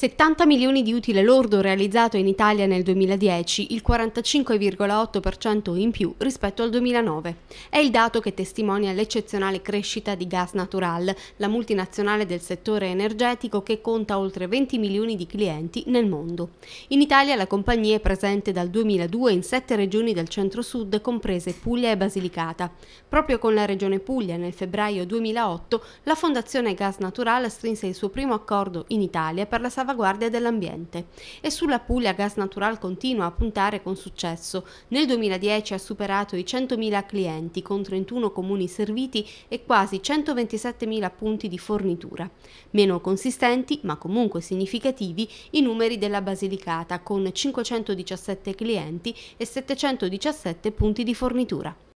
70 milioni di utile lordo realizzato in Italia nel 2010, il 45,8% in più rispetto al 2009. È il dato che testimonia l'eccezionale crescita di Gas Natural, la multinazionale del settore energetico che conta oltre 20 milioni di clienti nel mondo. In Italia la compagnia è presente dal 2002 in sette regioni del centro-sud, comprese Puglia e Basilicata. Proprio con la regione Puglia, nel febbraio 2008, la Fondazione Gas Natural strinse il suo primo accordo in Italia per la Savannah salvaguardia dell'ambiente e sulla Puglia Gas Natural continua a puntare con successo. Nel 2010 ha superato i 100.000 clienti con 31 comuni serviti e quasi 127.000 punti di fornitura. Meno consistenti, ma comunque significativi, i numeri della Basilicata con 517 clienti e 717 punti di fornitura.